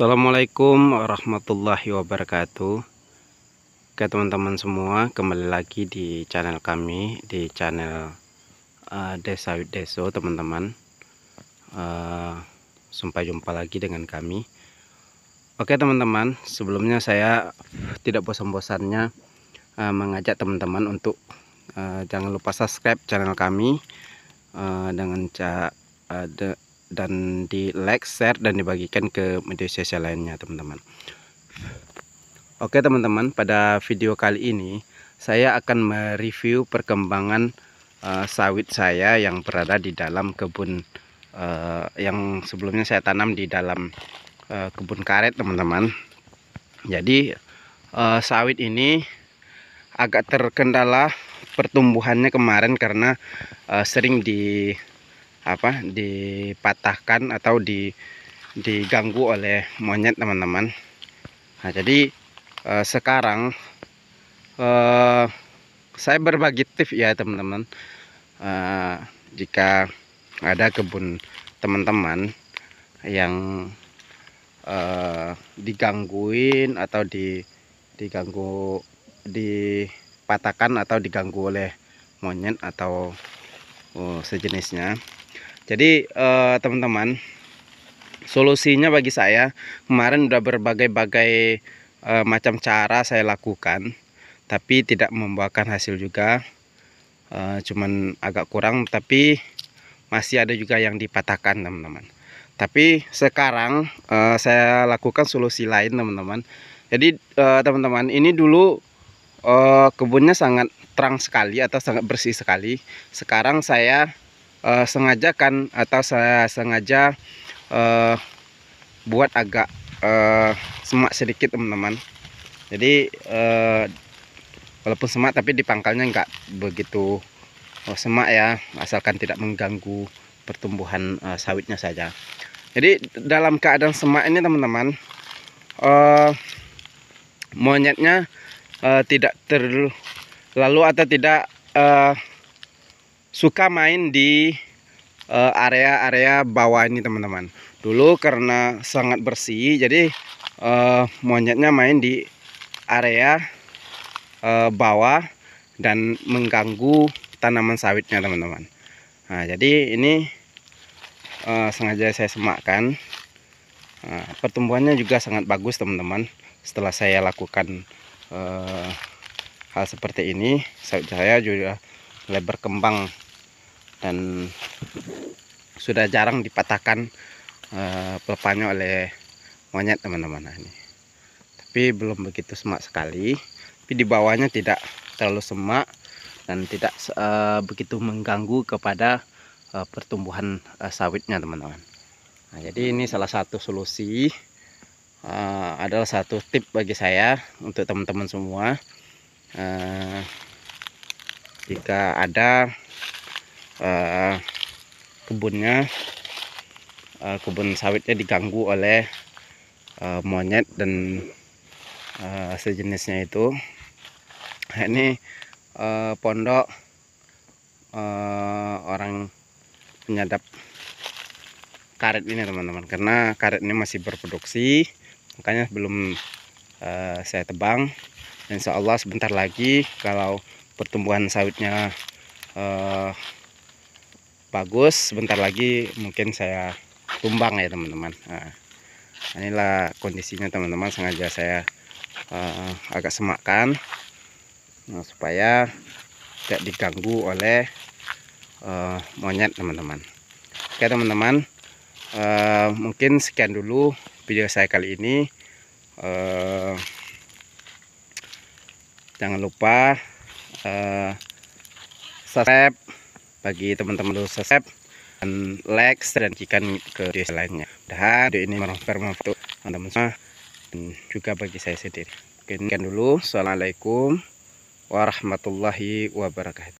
Assalamualaikum warahmatullahi wabarakatuh Oke teman-teman semua kembali lagi di channel kami di channel uh, Desa Deso teman-teman uh, Sampai jumpa lagi dengan kami Oke teman-teman sebelumnya saya tidak bosan-bosannya uh, mengajak teman-teman untuk uh, jangan lupa subscribe channel kami uh, dengan cara uh, dan di like, share dan dibagikan ke media sosial lainnya teman-teman. Oke teman-teman, pada video kali ini saya akan mereview perkembangan uh, sawit saya yang berada di dalam kebun uh, yang sebelumnya saya tanam di dalam uh, kebun karet teman-teman. Jadi uh, sawit ini agak terkendala pertumbuhannya kemarin karena uh, sering di apa dipatahkan atau di diganggu oleh monyet teman-teman nah jadi eh, sekarang eh, saya berbagi tips ya teman-teman eh, jika ada kebun teman-teman yang eh, digangguin atau di diganggu dipatahkan atau diganggu oleh monyet atau oh, sejenisnya jadi eh, teman-teman, solusinya bagi saya kemarin sudah berbagai-bagai eh, macam cara saya lakukan, tapi tidak membuahkan hasil juga. Eh, cuman agak kurang, tapi masih ada juga yang dipatahkan teman-teman. Tapi sekarang eh, saya lakukan solusi lain teman-teman. Jadi eh, teman-teman, ini dulu eh, kebunnya sangat terang sekali atau sangat bersih sekali. Sekarang saya uh, kan atau saya sengaja uh, buat agak uh, semak sedikit teman-teman jadi uh, walaupun semak tapi di pangkalnya nggak begitu oh, semak ya asalkan tidak mengganggu pertumbuhan uh, sawitnya saja jadi dalam keadaan semak ini teman-teman uh, monyetnya uh, tidak terlalu atau tidak uh, suka main di eh, area-area uh, bawah ini teman-teman dulu karena sangat bersih jadi uh, monyetnya main di area uh, bawah dan mengganggu tanaman sawitnya teman-teman nah jadi ini uh, sengaja saya semakkan Nah, pertumbuhannya juga sangat bagus teman-teman. Setelah saya lakukan uh, hal seperti ini, sawit saya juga mulai berkembang dan sudah jarang dipatahkan uh, eh, pelepahnya oleh monyet teman-teman nah, ini tapi belum begitu semak sekali tapi di bawahnya tidak terlalu semak dan tidak uh, begitu mengganggu kepada uh, pertumbuhan uh, sawitnya teman-teman nah, jadi ini salah satu solusi uh, adalah satu tip bagi saya untuk teman-teman semua uh, jika ada uh, kebunnya uh, kebun sawitnya diganggu oleh uh, monyet dan uh, sejenisnya itu nah, ini uh, pondok uh, orang penyadap karet ini teman-teman karena karet ini masih berproduksi makanya belum uh, saya tebang dan insya sebentar lagi kalau pertumbuhan sawitnya eh, bagus sebentar lagi mungkin saya tumbang ya teman-teman nah, inilah kondisinya teman-teman sengaja saya eh, agak semakan nah, supaya tidak diganggu oleh eh, monyet teman-teman oke teman-teman eh, mungkin sekian dulu video saya kali ini eh, jangan lupa uh, subscribe bagi teman-teman lu subscribe dan like dan jikan ke video lainnya dan video ini bermanfaat untuk teman-teman semua dan juga bagi saya sendiri mungkin dulu assalamualaikum warahmatullahi wabarakatuh